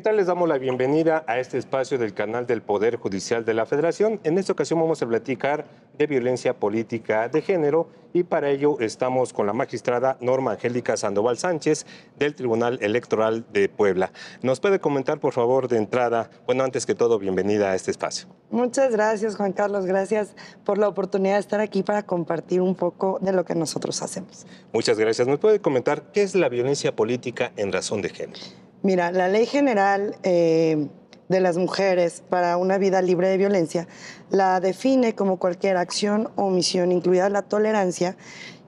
¿Qué tal? Les damos la bienvenida a este espacio del canal del Poder Judicial de la Federación. En esta ocasión vamos a platicar de violencia política de género y para ello estamos con la magistrada Norma Angélica Sandoval Sánchez del Tribunal Electoral de Puebla. ¿Nos puede comentar, por favor, de entrada? Bueno, antes que todo, bienvenida a este espacio. Muchas gracias, Juan Carlos. Gracias por la oportunidad de estar aquí para compartir un poco de lo que nosotros hacemos. Muchas gracias. ¿Nos puede comentar qué es la violencia política en razón de género? Mira, la ley general eh, de las mujeres para una vida libre de violencia la define como cualquier acción o omisión, incluida la tolerancia,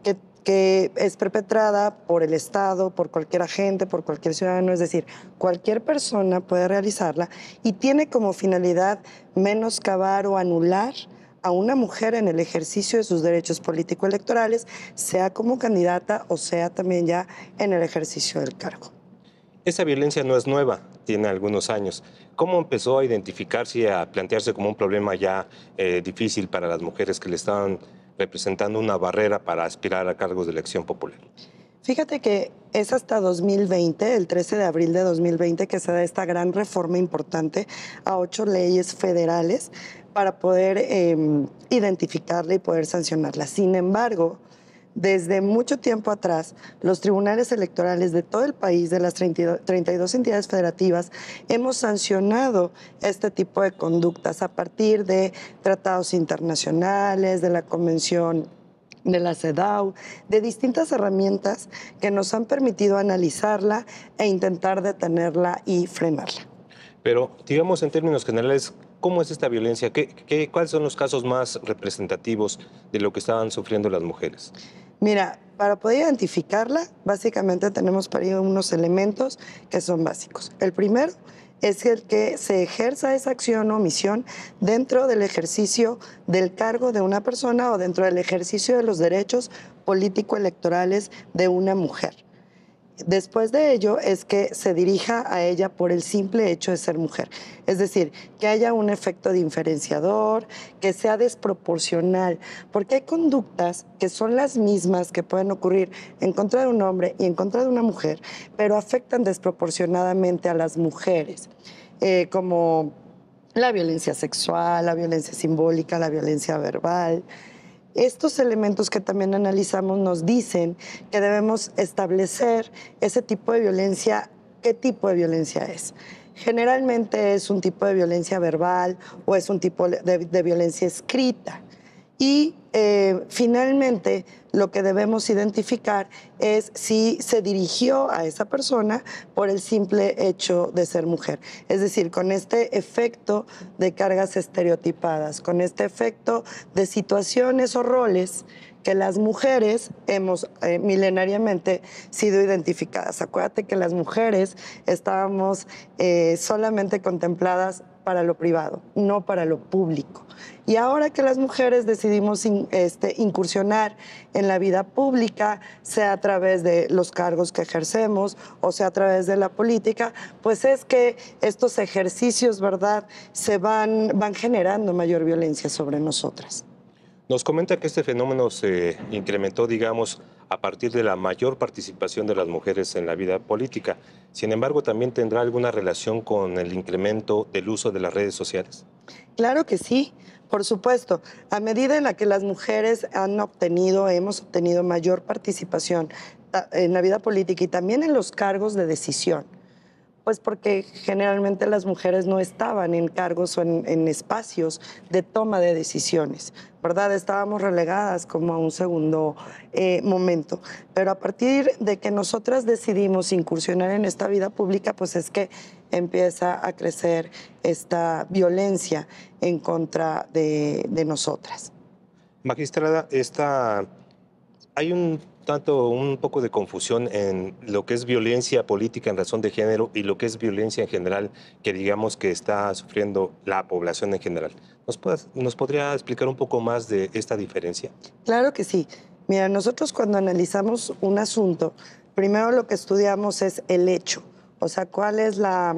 que, que es perpetrada por el Estado, por cualquier agente, por cualquier ciudadano, es decir, cualquier persona puede realizarla y tiene como finalidad menoscabar o anular a una mujer en el ejercicio de sus derechos político-electorales, sea como candidata o sea también ya en el ejercicio del cargo. Esa violencia no es nueva, tiene algunos años. ¿Cómo empezó a identificarse y a plantearse como un problema ya eh, difícil para las mujeres que le estaban representando una barrera para aspirar a cargos de elección popular? Fíjate que es hasta 2020, el 13 de abril de 2020, que se da esta gran reforma importante a ocho leyes federales para poder em, identificarla y poder sancionarla. Sin embargo, desde mucho tiempo atrás, los tribunales electorales de todo el país, de las 32 entidades federativas, hemos sancionado este tipo de conductas a partir de tratados internacionales, de la Convención de la CEDAW, de distintas herramientas que nos han permitido analizarla e intentar detenerla y frenarla. Pero digamos en términos generales, ¿cómo es esta violencia? qué, cuáles son los casos más representativos de lo que estaban sufriendo las mujeres? Mira, para poder identificarla, básicamente tenemos para ello unos elementos que son básicos. El primero es el que se ejerza esa acción o misión dentro del ejercicio del cargo de una persona o dentro del ejercicio de los derechos político-electorales de una mujer. Después de ello es que se dirija a ella por el simple hecho de ser mujer. Es decir, que haya un efecto diferenciador, que sea desproporcional, porque hay conductas que son las mismas que pueden ocurrir en contra de un hombre y en contra de una mujer, pero afectan desproporcionadamente a las mujeres, eh, como la violencia sexual, la violencia simbólica, la violencia verbal estos elementos que también analizamos nos dicen que debemos establecer ese tipo de violencia, qué tipo de violencia es. Generalmente es un tipo de violencia verbal o es un tipo de, violencia escrita. Y eh, finalmente, lo que debemos identificar es si se dirigió a esa persona por el simple hecho de ser mujer. Es decir, con este efecto de cargas estereotipadas, con este efecto de situaciones o roles que las mujeres hemos eh, milenariamente sido identificadas. Acuérdate que las mujeres estábamos eh, solamente contempladas para lo privado, no para lo público. Y ahora que las mujeres decidimos este, incursionar en la vida pública, sea a través de los cargos que ejercemos o sea a través de la política, pues es que estos ejercicios, ¿verdad?, se van, van generando mayor violencia sobre nosotras. Nos comenta que este fenómeno se incrementó, digamos, a partir de la mayor participación de las mujeres en la vida política. Sin embargo, también tendrá alguna relación con el incremento del uso de las redes sociales. Claro que sí, por supuesto. A medida en la que las mujeres han obtenido, hemos obtenido mayor participación en la vida política y también en los cargos de decisión pues porque generalmente las mujeres no estaban en cargos o en, espacios de toma de decisiones, ¿verdad? Estábamos relegadas como a un segundo eh, momento. Pero a partir de que nosotras decidimos incursionar en esta vida pública, pues es que empieza a crecer esta violencia en contra de, de nosotras. Magistrada, esta... hay un tanto un poco de confusión en lo que es violencia política en razón de género y lo que es violencia en general que digamos que está sufriendo la población en general. ¿Nos, podría explicar un poco más de esta diferencia? Claro que sí. Mira, nosotros cuando analizamos un asunto, primero lo que estudiamos es el hecho, o sea, cuál es la,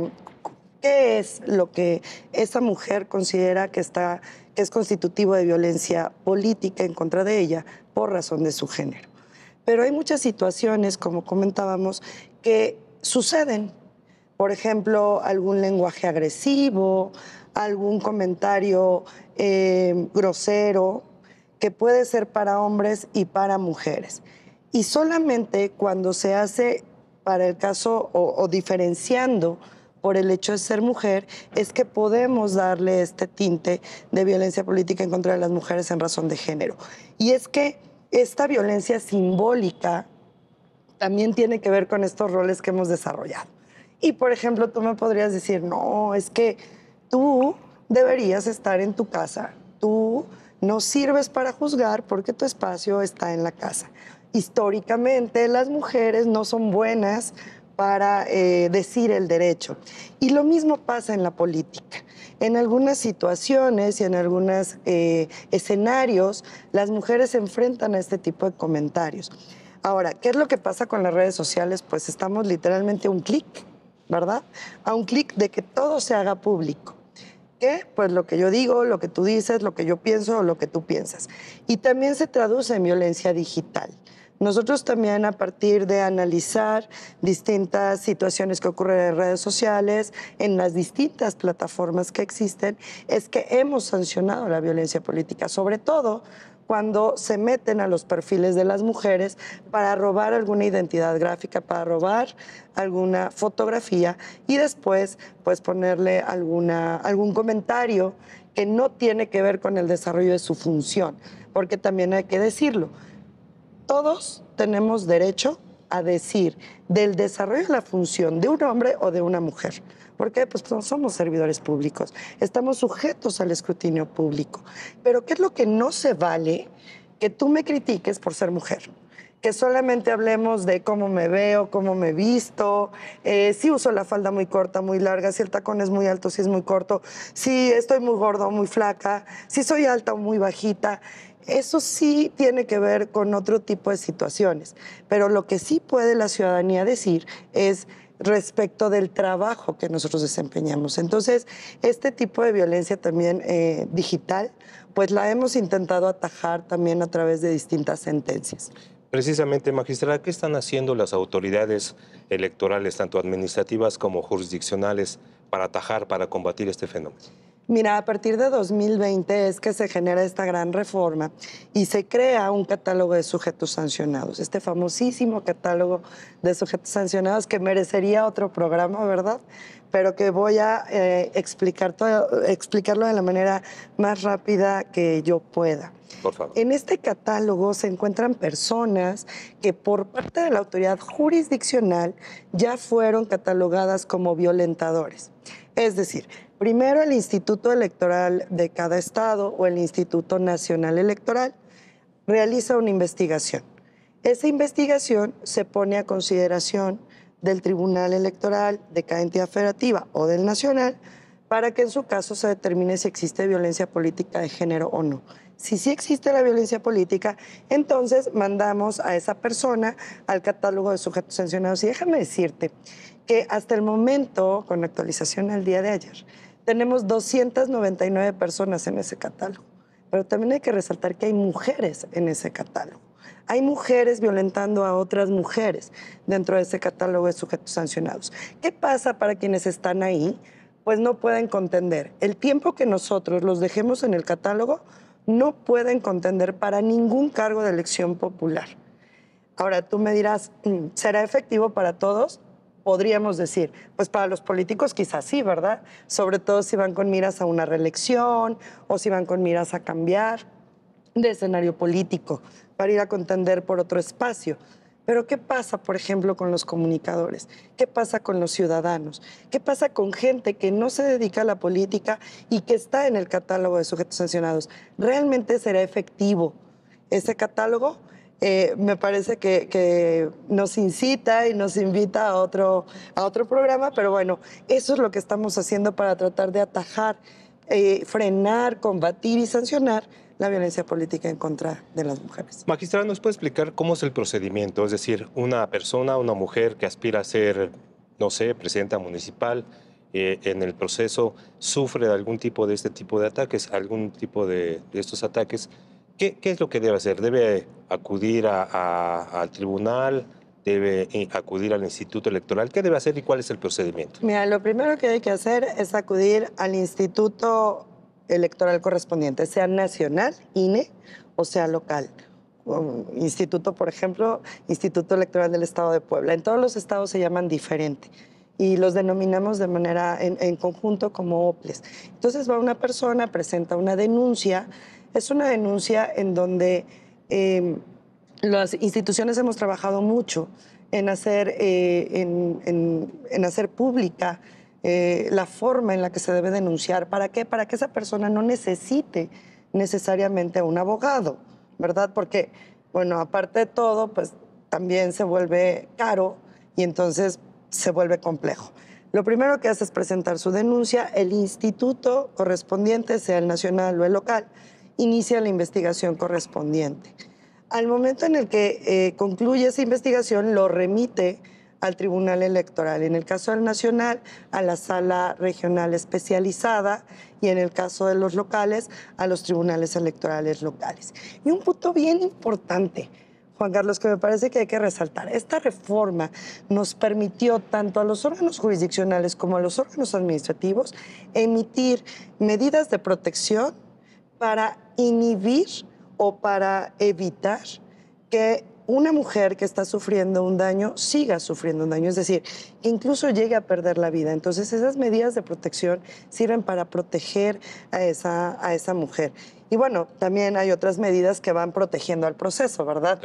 qué es lo que esa mujer considera que está, que es constitutivo de violencia política en contra de ella por razón de su género. Pero hay muchas situaciones, como comentábamos, que suceden. Por ejemplo, algún lenguaje agresivo, algún comentario eh, grosero, que puede ser para hombres y para mujeres. Y solamente cuando se hace para el caso o, o, diferenciando por el hecho de ser mujer, es que podemos darle este tinte de violencia política en contra de las mujeres en razón de género. Y es que esta violencia simbólica también tiene que ver con estos roles que hemos desarrollado. Y por ejemplo, tú me podrías decir, no, es que tú deberías estar en tu casa, tú no sirves para juzgar porque tu espacio está en la casa. Históricamente las mujeres no son buenas para eh, decir el derecho. Y lo mismo pasa en la política. En algunas situaciones y en algunos eh, escenarios, las mujeres se enfrentan a este tipo de comentarios. Ahora, ¿qué es lo que pasa con las redes sociales? Pues estamos literalmente a un clic, ¿verdad? A un clic de que todo se haga público. ¿Qué? Pues lo que yo digo, lo que tú dices, lo que yo pienso o lo que tú piensas. Y también se traduce en violencia digital. Nosotros también a partir de analizar distintas situaciones que ocurren en redes sociales, en las distintas plataformas que existen, es que hemos sancionado la violencia política, sobre todo cuando se meten a los perfiles de las mujeres para robar alguna identidad gráfica, para robar alguna fotografía y después pues, ponerle alguna, algún comentario que no tiene que ver con el desarrollo de su función, porque también hay que decirlo, todos tenemos derecho a decir del desarrollo de la función de un hombre o de una mujer. ¿Por qué? Pues no somos servidores públicos, estamos sujetos al escrutinio público. Pero ¿qué es lo que no se vale que tú me critiques por ser mujer? que solamente hablemos de cómo me veo, cómo me visto, eh, si uso la falda muy corta, muy larga, si el tacón es muy alto, si es muy corto, si estoy muy gordo o muy flaca, si soy alta o muy bajita. Eso sí tiene que ver con otro tipo de situaciones, pero lo que sí puede la ciudadanía decir es respecto del trabajo que nosotros desempeñamos. Entonces, este tipo de violencia también eh, digital, pues la hemos intentado atajar también a través de distintas sentencias. Precisamente, magistrada, ¿qué están haciendo las autoridades electorales, tanto administrativas como jurisdiccionales, para atajar, para combatir este fenómeno? Mira, a partir de 2020 es que se genera esta gran reforma y se crea un catálogo de sujetos sancionados, este famosísimo catálogo de sujetos sancionados que merecería otro programa, ¿verdad? Pero que voy a eh, explicar explicarlo de la manera más rápida que yo pueda. Por favor. En este catálogo se encuentran personas que por parte de la autoridad jurisdiccional ya fueron catalogadas como violentadores es decir, primero el Instituto Electoral de cada estado o el Instituto Nacional Electoral realiza una investigación. Esa investigación se pone a consideración del Tribunal Electoral de cada entidad federativa o del Nacional para que en su caso se determine si existe violencia política de género o no. Si sí existe la violencia política, entonces mandamos a esa persona al catálogo de sujetos sancionados. Y déjame decirte que hasta el momento, con actualización al día de ayer, tenemos 299 personas en ese catálogo. Pero también hay que resaltar que hay mujeres en ese catálogo. Hay mujeres violentando a otras mujeres dentro de ese catálogo de sujetos sancionados. ¿Qué pasa para quienes están ahí? Pues no pueden contender. El tiempo que nosotros los dejemos en el catálogo no pueden contender para ningún cargo de elección popular. Ahora tú me dirás, ¿será efectivo para todos? podríamos decir. Pues para los políticos quizás sí, ¿verdad? Sobre todo si van con miras a una reelección o si van con miras a cambiar de escenario político para ir a contender por otro espacio. Pero ¿qué pasa, por ejemplo, con los comunicadores? ¿Qué pasa con los ciudadanos? ¿Qué pasa con gente que no se dedica a la política y que está en el catálogo de sujetos sancionados? ¿Realmente será efectivo ese catálogo? Eh, me parece que, nos incita y nos invita a otro, a otro programa, pero bueno, eso es lo que estamos haciendo para tratar de atajar, eh, frenar, combatir y sancionar la violencia política en contra de las mujeres. Magistrada, ¿nos puede explicar cómo es el procedimiento? Es decir, una persona, una mujer que aspira a ser, no sé, presidenta municipal, eh, en el proceso sufre de algún tipo de este tipo de ataques, algún tipo de, de estos ataques ¿Qué, es lo que debe hacer? ¿Debe acudir al tribunal? ¿Debe eh, acudir al Instituto Electoral? ¿Qué debe hacer y cuál es el procedimiento? Mira, lo primero que hay que hacer es acudir al Instituto Electoral correspondiente, sea nacional, INE, o sea local. instituto, por ejemplo, Instituto Electoral del Estado de Puebla. En todos los estados se llaman diferente y los denominamos de manera en conjunto como OPLES. Entonces va una persona, presenta una denuncia es una denuncia en donde em, las instituciones hemos trabajado mucho en hacer, eh, en, hacer pública eh, la forma en la que se debe denunciar. ¿Para qué? Para que esa persona no necesite necesariamente a un abogado, ¿verdad? Porque, bueno, aparte de todo, pues también se vuelve caro y entonces se vuelve complejo. Lo primero que hace es presentar su denuncia, el instituto correspondiente, sea el nacional o el local, inicia la investigación correspondiente. Al momento en el que eh, concluye esa investigación, lo remite al Tribunal Electoral. En el caso del Nacional, a la Sala Regional Especializada y en el caso de los locales, a los Tribunales Electorales Locales. Y un punto bien importante, Juan Carlos, que me parece que hay que resaltar. Esta reforma nos permitió tanto a los órganos jurisdiccionales como a los órganos administrativos emitir medidas de protección para inhibir o para evitar que una mujer que está sufriendo un daño siga sufriendo un daño, es decir, incluso llegue a perder la vida. Entonces esas medidas de protección sirven para proteger a esa, a esa mujer. Y bueno, también hay otras medidas que van protegiendo al proceso, ¿verdad?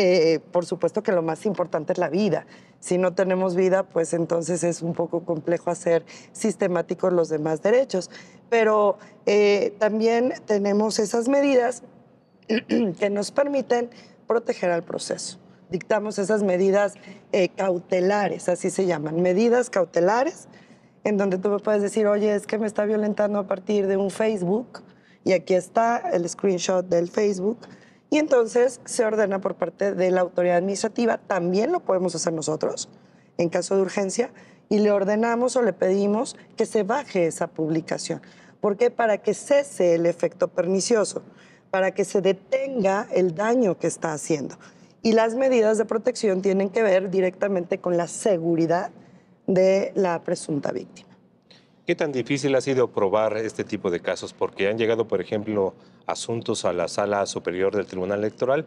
Eh, por supuesto que lo más importante es la vida. Si no tenemos vida, pues entonces es un poco complejo hacer sistemáticos los demás derechos. Pero eh, también tenemos esas medidas que nos permiten proteger al proceso. Dictamos esas medidas eh, cautelares, así se llaman, medidas cautelares, en donde tú me puedes decir, oye, es que me está violentando a partir de un Facebook, y aquí está el screenshot del Facebook y entonces se ordena por parte de la autoridad administrativa, también lo podemos hacer nosotros en caso de urgencia, y le ordenamos o le pedimos que se baje esa publicación. ¿Por qué? Para que cese el efecto pernicioso, para que se detenga el daño que está haciendo. Y las medidas de protección tienen que ver directamente con la seguridad de la presunta víctima. ¿Qué tan difícil ha sido probar este tipo de casos? Porque han llegado, por ejemplo, asuntos a la sala superior del Tribunal Electoral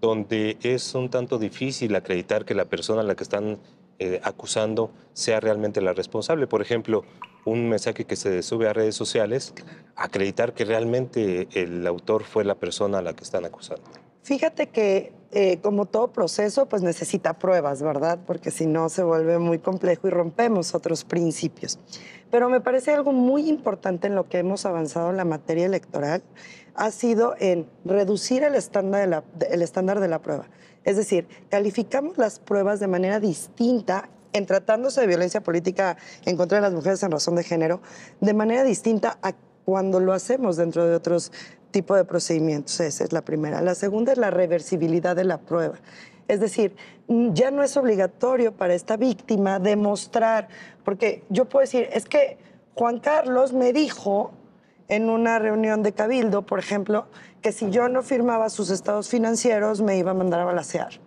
donde es un tanto difícil acreditar que la persona a la que están eh, acusando sea realmente la responsable. Por ejemplo, un mensaje que se sube a redes sociales, acreditar que realmente el autor fue la persona a la que están acusando. Fíjate que eh, como todo proceso, pues necesita pruebas, ¿verdad? Porque si no se vuelve muy complejo y rompemos otros principios. Pero me parece algo muy importante en lo que hemos avanzado en la materia electoral ha sido en reducir el estándar de la, el estándar de la prueba. Es decir, calificamos las pruebas de manera distinta en tratándose de violencia política en contra de las mujeres en razón de género, de manera distinta a cuando lo hacemos dentro de otros tipo de procedimientos. Esa es la primera. La segunda es la reversibilidad de la prueba. Es decir, ya no es obligatorio para esta víctima demostrar, porque yo puedo decir, es que Juan Carlos me dijo en una reunión de cabildo, por ejemplo, que si yo no firmaba sus estados financieros me iba a mandar a balasear.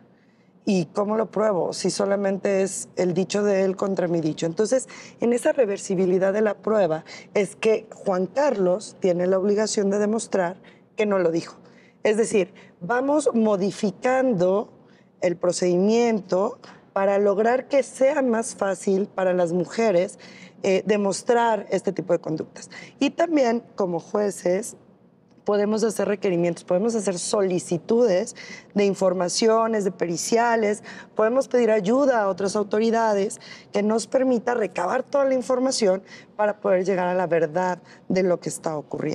¿Y cómo lo pruebo? Si solamente es el dicho de él contra mi dicho. Entonces, en esa reversibilidad de la prueba es que Juan Carlos tiene la obligación de demostrar que no lo dijo. Es decir, vamos modificando el procedimiento para lograr que sea más fácil para las mujeres eh, demostrar este tipo de conductas. Y también como jueces podemos hacer requerimientos, podemos hacer solicitudes de informaciones, de periciales, podemos pedir ayuda a otras autoridades que nos permita recabar toda la información para poder llegar a la verdad de lo que está ocurriendo.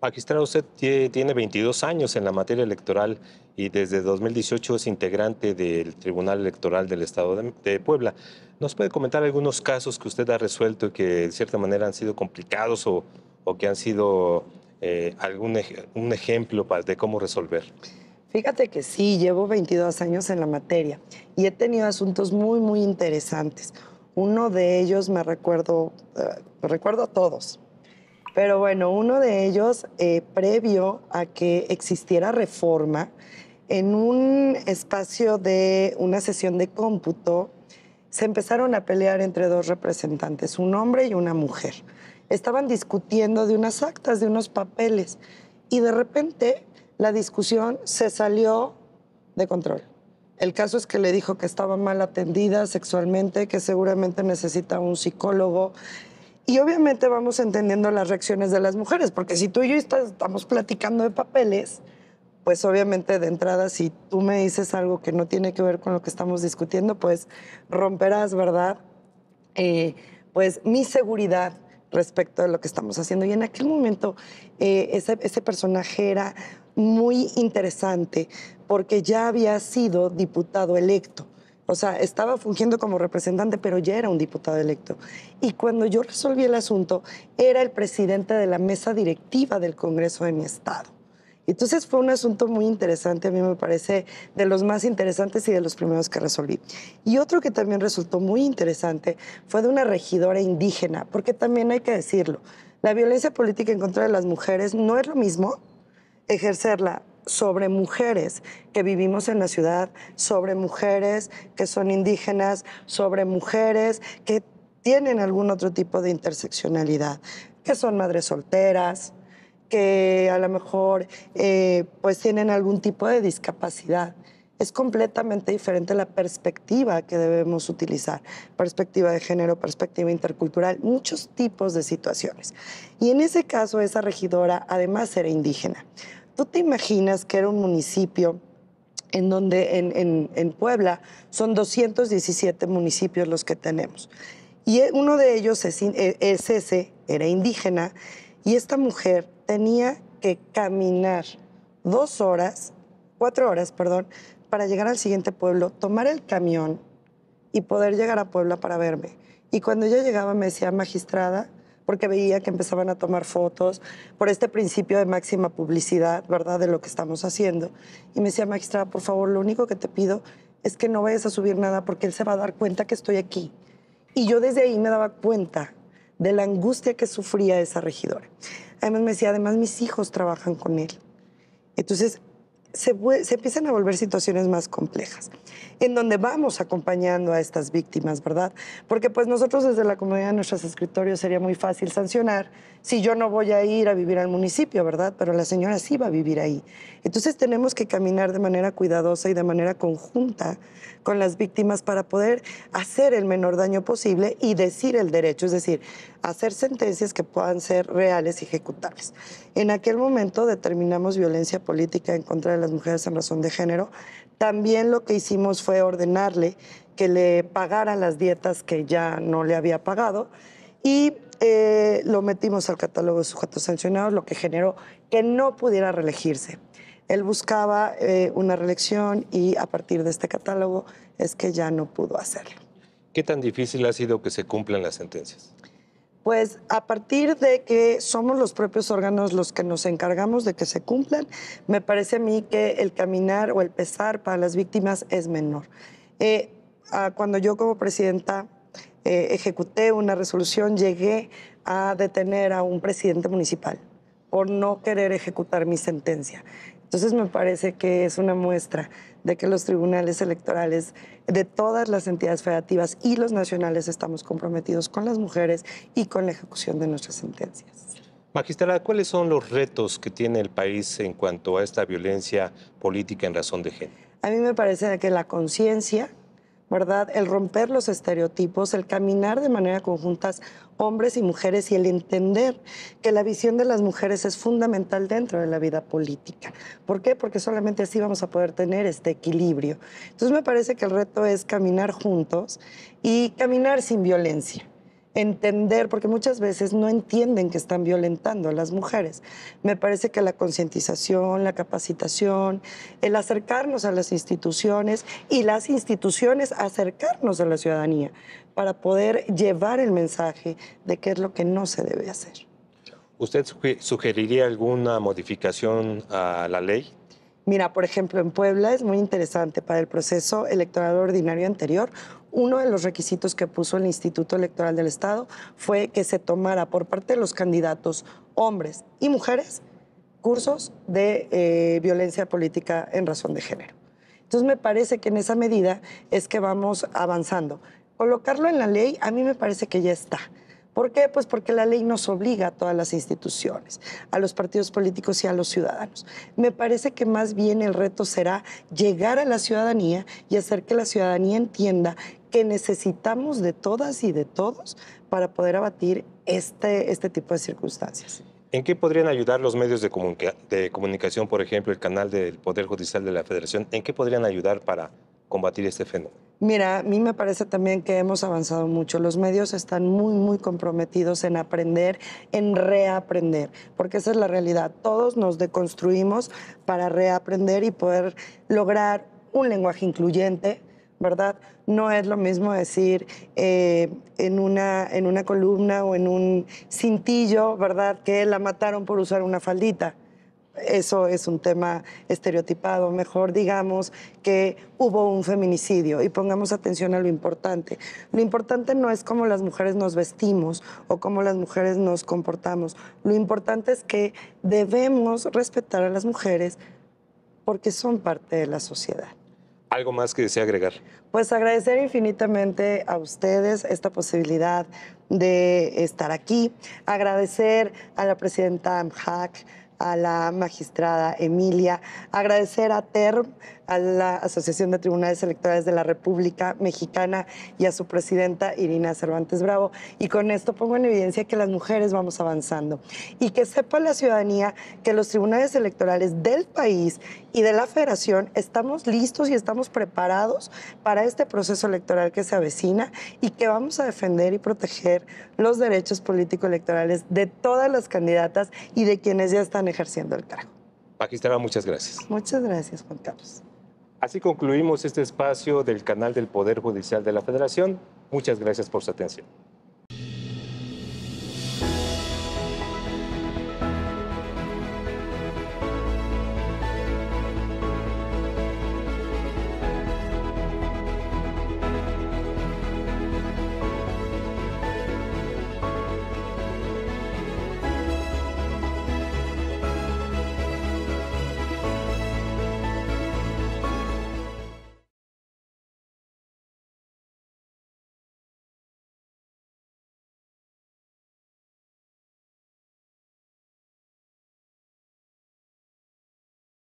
Magistrado, usted tiene 22 años en la materia electoral y desde 2018 es integrante del Tribunal Electoral del Estado de, Puebla. ¿Nos puede comentar algunos casos que usted ha resuelto y que de cierta manera han sido complicados o, o que han sido eh, algún un ejemplo de cómo resolver? Fíjate que sí, llevo 22 años en la materia y he tenido asuntos muy, muy interesantes. Uno de ellos me recuerdo, eh, recuerdo a todos, pero bueno, uno de ellos, eh, previo a que existiera reforma, en un espacio de una sesión de cómputo, se empezaron a pelear entre dos representantes, un hombre y una mujer estaban discutiendo de unas actas, de unos papeles, y de repente la discusión se salió de control. El caso es que le dijo que estaba mal atendida sexualmente, que seguramente necesita un psicólogo. Y obviamente vamos entendiendo las reacciones de las mujeres, porque si tú y yo estamos platicando de papeles, pues obviamente de entrada si tú me dices algo que no tiene que ver con lo que estamos discutiendo, pues romperás, ¿verdad? Eh, pues mi seguridad, respecto de lo que estamos haciendo. Y en aquel momento eh, ese, ese personaje era muy interesante porque ya había sido diputado electo. O sea, estaba fungiendo como representante, pero ya era un diputado electo. Y cuando yo resolví el asunto, era el presidente de la mesa directiva del Congreso de mi estado. Entonces fue un asunto muy interesante, a mí me parece de los más interesantes y de los primeros que resolví. Y otro que también resultó muy interesante fue de una regidora indígena, porque también hay que decirlo, la violencia política en contra de las mujeres no es lo mismo ejercerla sobre mujeres que vivimos en la ciudad, sobre mujeres que son indígenas, sobre mujeres que tienen algún otro tipo de interseccionalidad, que son madres solteras, que a lo mejor eh, pues tienen algún tipo de discapacidad. Es completamente diferente la perspectiva que debemos utilizar, perspectiva de género, perspectiva intercultural, muchos tipos de situaciones. Y en ese caso esa regidora además era indígena. ¿Tú te imaginas que era un municipio en donde en, Puebla son 217 municipios los que tenemos? Y uno de ellos es e, ese, era indígena, y esta mujer tenía que caminar dos horas, cuatro horas, perdón, para llegar al siguiente pueblo, tomar el camión y poder llegar a Puebla para verme. Y cuando ella llegaba me decía magistrada, porque veía que empezaban a tomar fotos por este principio de máxima publicidad, ¿verdad? De lo que estamos haciendo. Y me decía, magistrada, por favor, lo único que te pido es que no vayas a subir nada porque él se va a dar cuenta que estoy aquí. Y yo desde ahí me daba cuenta de la angustia que sufría esa regidora. Además me decía, además mis hijos trabajan con él. Entonces se, empiezan a volver situaciones más complejas, en donde vamos acompañando a estas víctimas, ¿verdad? Porque pues nosotros desde la comunidad de nuestros escritorios sería muy fácil sancionar si yo no voy a ir a vivir al municipio, ¿verdad? Pero la señora sí va a vivir ahí. Entonces tenemos que caminar de manera cuidadosa y de manera conjunta con las víctimas para poder hacer el menor daño posible y decir el derecho, es decir, hacer sentencias que puedan ser reales y ejecutables. En aquel momento determinamos violencia política en contra de las mujeres en razón de género. También lo que hicimos fue ordenarle que le pagara las dietas que ya no le había pagado y eh, lo metimos al catálogo de sujetos sancionados, lo que generó que no pudiera reelegirse. Él buscaba eh, una reelección y a partir de este catálogo es que ya no pudo hacerlo. ¿Qué tan difícil ha sido que se cumplan las sentencias? Pues a partir de que somos los propios órganos los que nos encargamos de que se cumplan, me parece a mí que el caminar o el pesar para las víctimas es menor. Eh, cuando yo como presidenta eh, ejecuté una resolución, llegué a detener a un presidente municipal por no querer ejecutar mi sentencia. Entonces me parece que es una muestra de que los tribunales electorales de todas las entidades federativas y los nacionales estamos comprometidos con las mujeres y con la ejecución de nuestras sentencias. Magistrada, ¿cuáles son los retos que tiene el país en cuanto a esta violencia política en razón de género? A mí me parece que la conciencia ¿verdad? El romper los estereotipos, el caminar de manera conjunta hombres y mujeres y el entender que la visión de las mujeres es fundamental dentro de la vida política. ¿Por qué? Porque solamente así vamos a poder tener este equilibrio. Entonces me parece que el reto es caminar juntos y caminar sin violencia entender, porque muchas veces no entienden que están violentando a las mujeres. Me parece que la concientización, la capacitación, el acercarnos a las instituciones y las instituciones acercarnos a la ciudadanía para poder llevar el mensaje de qué es lo que no se debe hacer. ¿Usted sugeriría alguna modificación a la ley? Mira, por ejemplo, en Puebla es muy interesante para el proceso electoral ordinario anterior uno de los requisitos que puso el Instituto Electoral del Estado fue que se tomara por parte de los candidatos hombres y mujeres cursos de eh, violencia política en razón de género. Entonces me parece que en esa medida es que vamos avanzando. Colocarlo en la ley a mí me parece que ya está. ¿Por qué? Pues porque la ley nos obliga a todas las instituciones, a los partidos políticos y a los ciudadanos. Me parece que más bien el reto será llegar a la ciudadanía y hacer que la ciudadanía entienda que necesitamos de todas y de todos para poder abatir este, este tipo de circunstancias. ¿En qué podrían ayudar los medios de, de, comunicación, por ejemplo, el canal del Poder Judicial de la Federación? ¿En qué podrían ayudar para combatir este fenómeno? Mira, a mí me parece también que hemos avanzado mucho. Los medios están muy, muy comprometidos en aprender, en reaprender, porque esa es la realidad. Todos nos deconstruimos para reaprender y poder lograr un lenguaje incluyente, ¿verdad? No es lo mismo decir eh, en, una, en una columna o en un cintillo, ¿verdad? Que la mataron por usar una faldita eso es un tema estereotipado. Mejor digamos que hubo un feminicidio y pongamos atención a lo importante. Lo importante no es cómo las mujeres nos vestimos o cómo las mujeres nos comportamos. Lo importante es que debemos respetar a las mujeres porque son parte de la sociedad. ¿Algo más que desea agregar? Pues agradecer infinitamente a ustedes esta posibilidad de estar aquí, agradecer a la presidenta Amhak, a la magistrada Emilia, agradecer a TERM, a la Asociación de Tribunales Electorales de la República Mexicana y a su presidenta Irina Cervantes Bravo. Y con esto pongo en evidencia que las mujeres vamos avanzando y que sepa la ciudadanía que los tribunales electorales del país y de la federación estamos listos y estamos preparados para este proceso electoral que se avecina y que vamos a defender y proteger los derechos político-electorales de todas las candidatas y de quienes ya están ejerciendo el cargo. Magistrada, muchas gracias. Muchas gracias, Juan Carlos. Así concluimos este espacio del canal del Poder Judicial de la Federación. Muchas gracias por su atención.